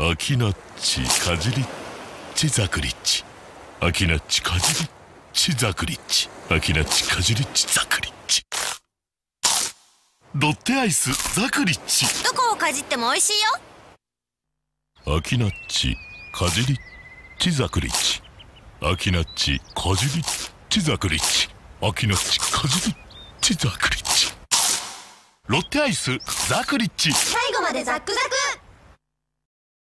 アキナッチカジリッチザクリッチアキナッチカジリッチザクリッチアキナッチカジリッチザクリッチロッテアイスザクリッチどこをかじっても美味しいよアキナッチカジリッチザクリッチアキナッチカジリッチザクリッチアキナッチカジリッチザクリッチロッテアイスザクリッチ最後までザックザク